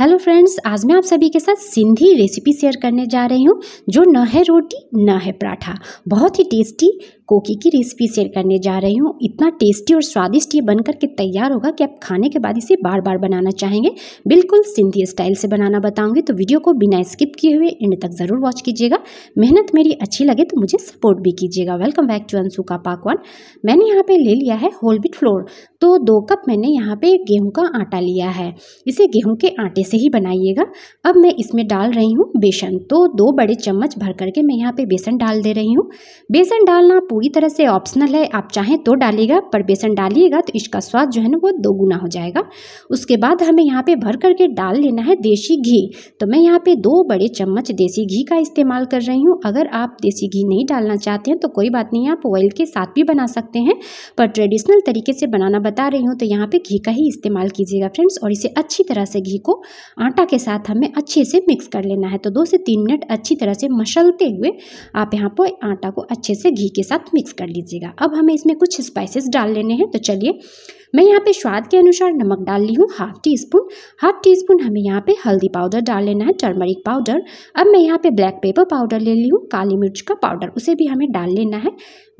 hello friends आज मैं आप सभी के साथ सिंधी रेसिपी शेयर करने जा रही हूँ जो न है रोटी न है पराठा बहुत ही टेस्टी कोकी की रेसिपी शेयर करने जा रही हूँ इतना टेस्टी और स्वादिष्ट ये बनकर के तैयार होगा कि आप खाने के बाद इसे बार बार बनाना चाहेंगे बिल्कुल सिंधी स्टाइल से बनाना बताऊँगी तो वीडियो को बिना स्किप किए हुए एंड तक ज़रूर वॉच कीजिएगा मेहनत मेरी अच्छी लगे तो मुझे सपोर्ट भी कीजिएगा वेलकम बैक टू अंसू का पाकवान मैंने यहाँ पर ले लिया है होल बिट फ्लोर तो दो कप मैंने यहाँ पर गेहूँ का आटा लिया है इसे गेहूँ के आटे से ही बनाइएगा अब मैं इसमें डाल रही हूँ बेसन तो दो बड़े चम्मच भर करके मैं यहाँ पर बेसन डाल दे रही हूँ बेसन डालना पूरी तरह से ऑप्शनल है आप चाहें तो डालिएगा पर बेसन डालिएगा तो इसका स्वाद जो है ना वो दोगुना हो जाएगा उसके बाद हमें यहाँ पे भर करके डाल लेना है देसी घी तो मैं यहाँ पे दो बड़े चम्मच देसी घी का इस्तेमाल कर रही हूँ अगर आप देसी घी नहीं डालना चाहते हैं तो कोई बात नहीं आप ऑयल के साथ भी बना सकते हैं पर ट्रेडिशनल तरीके से बनाना बता रही हूँ तो यहाँ पर घी का ही इस्तेमाल कीजिएगा फ्रेंड्स और इसे अच्छी तरह से घी को आटा के साथ हमें अच्छे से मिक्स कर लेना है तो दो से तीन मिनट अच्छी तरह से मसलते हुए आप यहाँ पर आटा को अच्छे से घी के साथ साथ मिक्स कर लीजिएगा अब हमें इसमें कुछ स्पाइसेस डाल लेने हैं तो चलिए मैं यहाँ पे स्वाद के अनुसार नमक डाल ली हूँ half teaspoon half teaspoon हमें यहाँ पे हल्दी पाउडर डाल लेना है टर्मरिक पाउडर अब मैं यहाँ पे ब्लैक पेपर पाउडर ले ली हूँ काली मिर्च का पाउडर उसे भी हमें डाल लेना है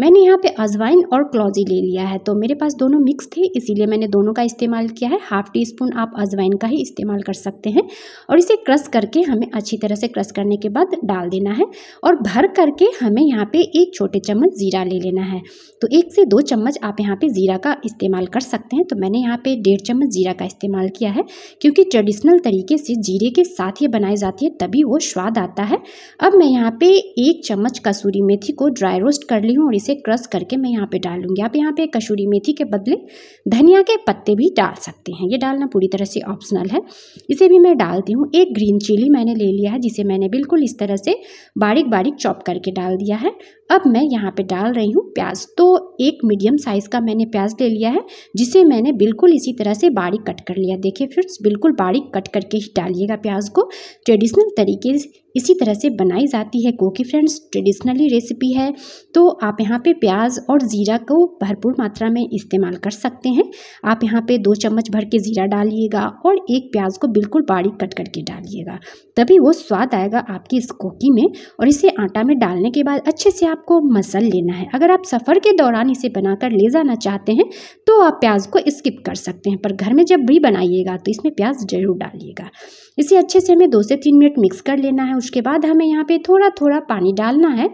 मैंने यहाँ पे अजवाइन और क्लॉजी ले लिया है तो मेरे पास दोनों मिक्स थे इसीलिए मैंने दोनों का इस्तेमाल किया है हाफ टी स्पून आप अजवाइन का ही इस्तेमाल कर सकते हैं और इसे क्रश करके हमें अच्छी तरह से क्रश करने के बाद डाल देना है और भर करके हमें यहाँ पे एक छोटे चम्मच जीरा ज़ीरा ले लेना है तो एक से दो चम्मच आप यहाँ पे ज़ीरा का इस्तेमाल कर सकते हैं तो मैंने यहाँ पे डेढ़ चम्मच ज़ीरा का इस्तेमाल किया है क्योंकि ट्रेडिशनल तरीके से जीरे के साथ ये बनाई जाती है तभी वो स्वाद आता है अब मैं यहाँ पर एक चम्मच कसूरी मेथी को ड्राई रोस्ट कर ली हूँ और इसे क्रश करके मैं यहाँ पर डालूंगी आप यहाँ पर कसूरी मेथी के बदले धनिया के पत्ते भी डाल सकते हैं ये डालना पूरी तरह से ऑप्शनल है इसे भी मैं डालती हूँ एक ग्रीन चिली मैंने ले लिया है जिसे मैंने बिल्कुल इस तरह से बारीक बारीक चॉप करके डाल दिया है अब मैं यहाँ पे डाल डाल रही हूँ प्याज तो एक मीडियम साइज़ का मैंने प्याज ले लिया है जिसे मैंने बिल्कुल इसी तरह से बारीक कट कर लिया देखिए फिर बिल्कुल बारीक कट करके ही डालिएगा प्याज को ट्रेडिशनल तरीके इसी तरह से बनाई जाती है कोकी फ्रेंड्स ट्रेडिशनली रेसिपी है तो आप यहाँ पे प्याज और ज़ीरा को भरपूर मात्रा में इस्तेमाल कर सकते हैं आप यहाँ पे दो चम्मच भर के ज़ीरा डालिएगा और एक प्याज को बिल्कुल बारीक कट करके डालिएगा तभी वो स्वाद आएगा आपकी इस कोकी में और इसे आटा में डालने के बाद अच्छे से आपको मसल लेना है अगर आप सफ़र के दौरान इसे बनाकर ले जाना चाहते हैं तो आप प्याज को स्किप कर सकते हैं पर घर में जब भी बनाइएगा तो इसमें प्याज ज़रूर डालिएगा इसे अच्छे से हमें दो से तीन मिनट मिक्स कर लेना है उसके बाद हमें यहाँ पे थोड़ा थोड़ा पानी डालना है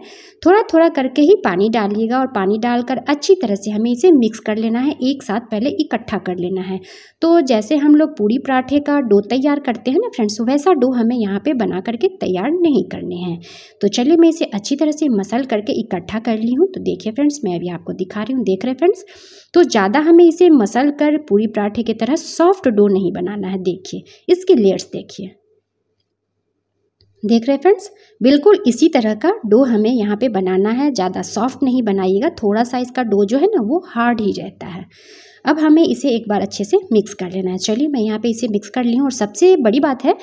थोड़ा थोड़ा करके ही पानी डालिएगा और पानी डालकर अच्छी तरह से हमें इसे मिक्स कर लेना है एक साथ पहले इकट्ठा कर लेना है तो जैसे हम लोग पूरी पराठे का डो तैयार करते हैं ना फ्रेंड्स तो वैसा डो हमें यहाँ पर बना करके तैयार नहीं करने हैं तो चलिए मैं इसे अच्छी तरह से मसल करके इकट्ठा कर ली हूँ तो देखिए फ्रेंड्स मैं अभी आपको दिखा रही हूँ देख रहे फ्रेंड्स तो ज़्यादा हमें इसे मसल कर पूरी पराठे की तरह सॉफ्ट डो नहीं बनाना है देखिए इसकी लेयर्स देखिए देख रहे फ्रेंड्स बिल्कुल इसी तरह का डो हमें यहाँ पे बनाना है ज़्यादा सॉफ्ट नहीं बनाइएगा थोड़ा सा इसका डो जो है ना वो हार्ड ही रहता है अब हमें इसे एक बार अच्छे से मिक्स कर लेना है चलिए मैं यहाँ पे इसे मिक्स कर ली हूँ और सबसे बड़ी बात है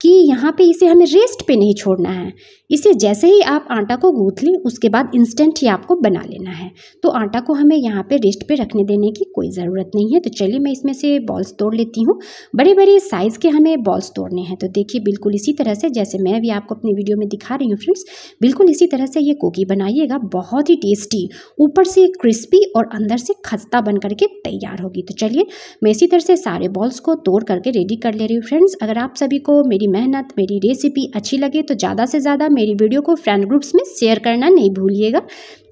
कि यहाँ पे इसे हमें रेस्ट पे नहीं छोड़ना है इसे जैसे ही आप आटा को गूँथ लें उसके बाद इंस्टेंट ही आपको बना लेना है तो आटा को हमें यहाँ पे रेस्ट पे रखने देने की कोई ज़रूरत नहीं है तो चलिए मैं इसमें से बॉल्स तोड़ लेती हूँ बड़े बड़े साइज़ के हमें बॉल्स तोड़ने हैं तो देखिए बिल्कुल इसी तरह से जैसे मैं भी आपको अपनी वीडियो में दिखा रही हूँ फ्रेंड्स बिल्कुल इसी तरह से ये कोकी बनाइएगा बहुत ही टेस्टी ऊपर से क्रिस्पी और अंदर से खस्ता बन करके तैयार होगी तो चलिए मैं इसी तरह से सारे बॉल्स को तोड़ करके रेडी कर ले रही हूँ फ्रेंड्स अगर आप सभी को मेरी मेरी मेहनत मेरी रेसिपी अच्छी लगे तो ज़्यादा से ज़्यादा मेरी वीडियो को फ्रेंड ग्रुप्स में शेयर करना नहीं भूलिएगा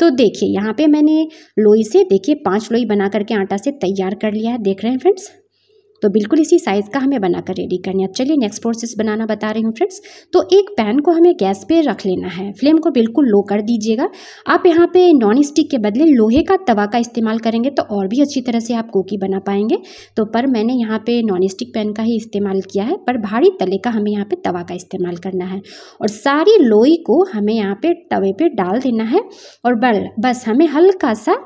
तो देखिए यहाँ पे मैंने लोई से देखिए पांच लोई बना करके आटा से तैयार कर लिया है देख रहे हैं फ्रेंड्स तो बिल्कुल इसी साइज़ का हमें बनाकर रेडी करना है चलिए नेक्स्ट प्रोसेस बनाना बता रही हूँ फ्रेंड्स तो एक पैन को हमें गैस पे रख लेना है फ्लेम को बिल्कुल लो कर दीजिएगा आप यहाँ पे नॉन स्टिक के बदले लोहे का तवा का इस्तेमाल करेंगे तो और भी अच्छी तरह से आप कोकी बना पाएंगे तो पर मैंने यहाँ पर नॉन स्टिक पैन का ही इस्तेमाल किया है पर भारी तले का हमें यहाँ पर तवा का इस्तेमाल करना है और सारी लोई को हमें यहाँ पर तवे पर डाल देना है और बल बस हमें हल्का सा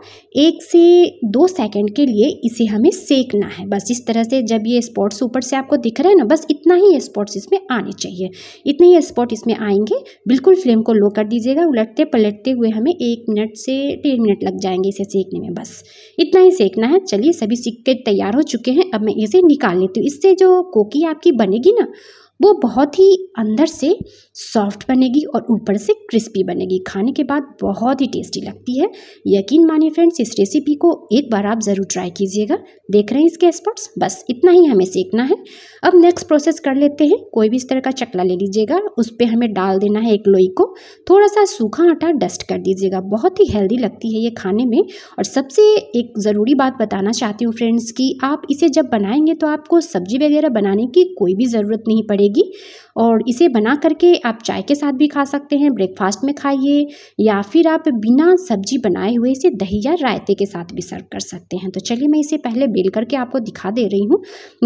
एक से दो सेकेंड के लिए इसे हमें सेकना है बस इस तरह से जब ये स्पॉट्स ऊपर से आपको दिख रहे हैं ना बस इतना ही स्पॉट्स इसमें आने चाहिए इतने ही स्पॉट इसमें आएंगे बिल्कुल फ्लेम को लो कर दीजिएगा उलटते पलटते हुए हमें एक मिनट से डेढ़ मिनट लग जाएंगे इसे सेकने में बस इतना ही सेकना है चलिए सभी सिक्के तैयार हो चुके हैं अब मैं इसे निकाल लेती हूँ इससे जो कोकी आपकी बनेगी ना वो बहुत ही अंदर से सॉफ्ट बनेगी और ऊपर से क्रिस्पी बनेगी खाने के बाद बहुत ही टेस्टी लगती है यकीन मानिए फ्रेंड्स इस रेसिपी को एक बार आप ज़रूर ट्राई कीजिएगा देख रहे हैं इसके एक्सपर्ट्स बस इतना ही हमें सीखना है अब नेक्स्ट प्रोसेस कर लेते हैं कोई भी इस तरह का चकला ले लीजिएगा उस पर हमें डाल देना है एक लोई को थोड़ा सा सूखा आटा डस्ट कर दीजिएगा बहुत ही हेल्दी लगती है ये खाने में और सबसे एक ज़रूरी बात बताना चाहती हूँ फ्रेंड्स कि आप इसे जब बनाएंगे तो आपको सब्जी वगैरह बनाने की कोई भी ज़रूरत नहीं पड़ेगी मिलेगी और इसे बना करके आप चाय के साथ भी खा सकते हैं ब्रेकफास्ट में खाइए या फिर आप बिना सब्जी बनाए हुए इसे दही या रायते के साथ भी सर्व कर सकते हैं तो चलिए मैं इसे पहले बेल करके आपको दिखा दे रही हूँ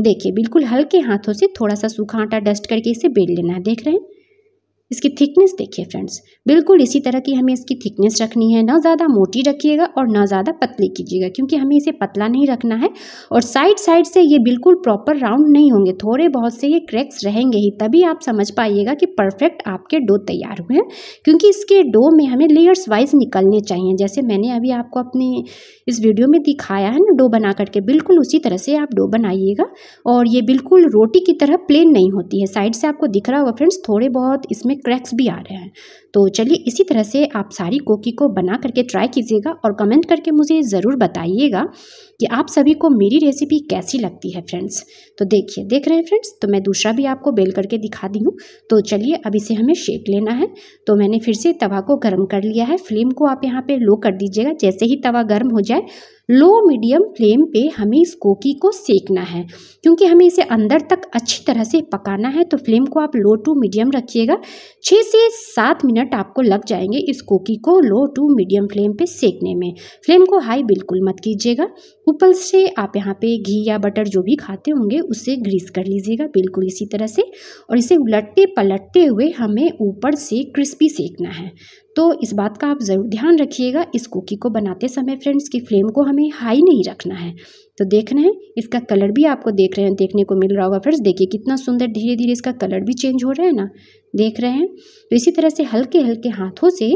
देखिए बिल्कुल हल्के हाथों से थोड़ा सा सूखा आटा डस्ट करके इसे बेल लेना है देख रहे हैं इसकी थिकनेस देखिए फ्रेंड्स बिल्कुल इसी तरह की हमें इसकी थिकनेस रखनी है ना ज़्यादा मोटी रखिएगा और ना ज़्यादा पतली कीजिएगा क्योंकि हमें इसे पतला नहीं रखना है और साइड साइड से ये बिल्कुल प्रॉपर राउंड नहीं होंगे थोड़े बहुत से ये क्रैक्स रहेंगे ही तभी आप समझ पाइएगा कि परफेक्ट आपके डो तैयार हुए हैं क्योंकि इसके डो में हमें लेयर्स वाइज निकलने चाहिए जैसे मैंने अभी आपको अपनी इस वीडियो में दिखाया है ना डो बना करके बिल्कुल उसी तरह से आप डो बनाइएगा और ये बिल्कुल रोटी की तरह प्लेन नहीं होती है साइड से आपको दिख रहा होगा फ्रेंड्स थोड़े बहुत इसमें क्रैक्स भी आ रहे हैं तो चलिए इसी तरह से आप सारी कोकी को बना करके ट्राई कीजिएगा और कमेंट करके मुझे ज़रूर बताइएगा कि आप सभी को मेरी रेसिपी कैसी लगती है फ्रेंड्स तो देखिए देख रहे हैं फ्रेंड्स तो मैं दूसरा भी आपको बेल करके दिखा दी हूँ तो चलिए अब इसे हमें शेक लेना है तो मैंने फिर से तवा को गर्म कर लिया है फ्लेम को आप यहाँ पर लो कर दीजिएगा जैसे ही तवा गर्म हो जाए लो मीडियम फ्लेम पे हमें इस कोकी को सेकना है क्योंकि हमें इसे अंदर तक अच्छी तरह से पकाना है तो फ्लेम को आप लो टू मीडियम रखिएगा छः से सात मिनट मिनट आपको लग जाएंगे इस कोकी को लो टू मीडियम फ्लेम पे सेकने में फ्लेम को हाई बिल्कुल मत कीजिएगा ऊपर से आप यहाँ पे घी या बटर जो भी खाते होंगे उसे ग्रीस कर लीजिएगा बिल्कुल इसी तरह से और इसे उलटते पलटते हुए हमें ऊपर से क्रिस्पी सेकना है तो इस बात का आप ज़रूर ध्यान रखिएगा इस कुकी को बनाते समय फ्रेंड्स की फ्लेम को हमें हाई नहीं रखना है तो देख रहे हैं इसका कलर भी आपको देख रहे हैं देखने को मिल रहा होगा फ्रेंड्स देखिए कितना सुंदर धीरे धीरे इसका कलर भी चेंज हो रहा है ना देख रहे हैं तो इसी तरह से हल्के हल्के हाथों से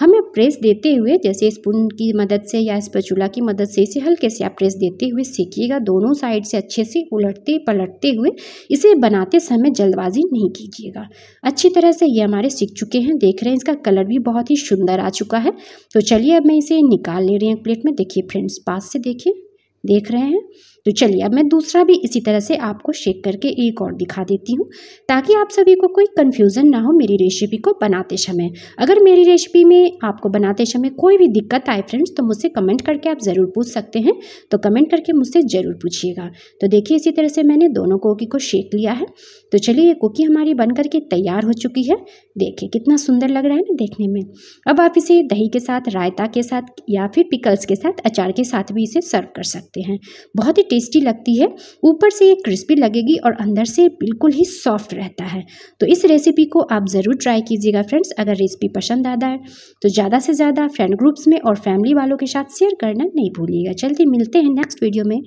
हमें प्रेस देते हुए जैसे स्पून की मदद से या स्पचूला की मदद से इसे हल्के से आप प्रेस देते हुए सीखिएगा दोनों साइड से अच्छे से उलटते पलटते हुए इसे बनाते समय जल्दबाजी नहीं कीजिएगा अच्छी तरह से ये हमारे सीख चुके हैं देख रहे हैं इसका कलर भी बहुत ही सुंदर आ चुका है तो चलिए अब मैं इसे निकाल ले रही हूँ प्लेट में देखिए फ्रेंड्स पास से देखिए देख रहे हैं तो चलिए अब मैं दूसरा भी इसी तरह से आपको शेक करके एक और दिखा देती हूँ ताकि आप सभी को कोई कन्फ्यूज़न ना हो मेरी रेसिपी को बनाते समय अगर मेरी रेसिपी में आपको बनाते समय कोई भी दिक्कत आए फ्रेंड्स तो मुझसे कमेंट करके आप ज़रूर पूछ सकते हैं तो कमेंट करके मुझसे ज़रूर पूछिएगा तो देखिए इसी तरह से मैंने दोनों कोकी को शेक लिया है तो चलिए ये कोकी हमारी बन करके तैयार हो चुकी है देखिए कितना सुंदर लग रहा है ना देखने में अब आप इसे दही के साथ रायता के साथ या फिर पिकल्स के साथ अचार के साथ भी इसे सर्व कर सकते हैं बहुत ही टेस्टी लगती है ऊपर से ये क्रिस्पी लगेगी और अंदर से बिल्कुल ही सॉफ्ट रहता है तो इस रेसिपी को आप ज़रूर ट्राई कीजिएगा फ्रेंड्स अगर रेसिपी पसंद आता है तो ज़्यादा से ज़्यादा फ्रेंड ग्रुप्स में और फैमिली वालों के साथ शेयर करना नहीं भूलिएगा जल्दी मिलते हैं नेक्स्ट वीडियो में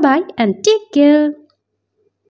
बाय एंड टेक केयर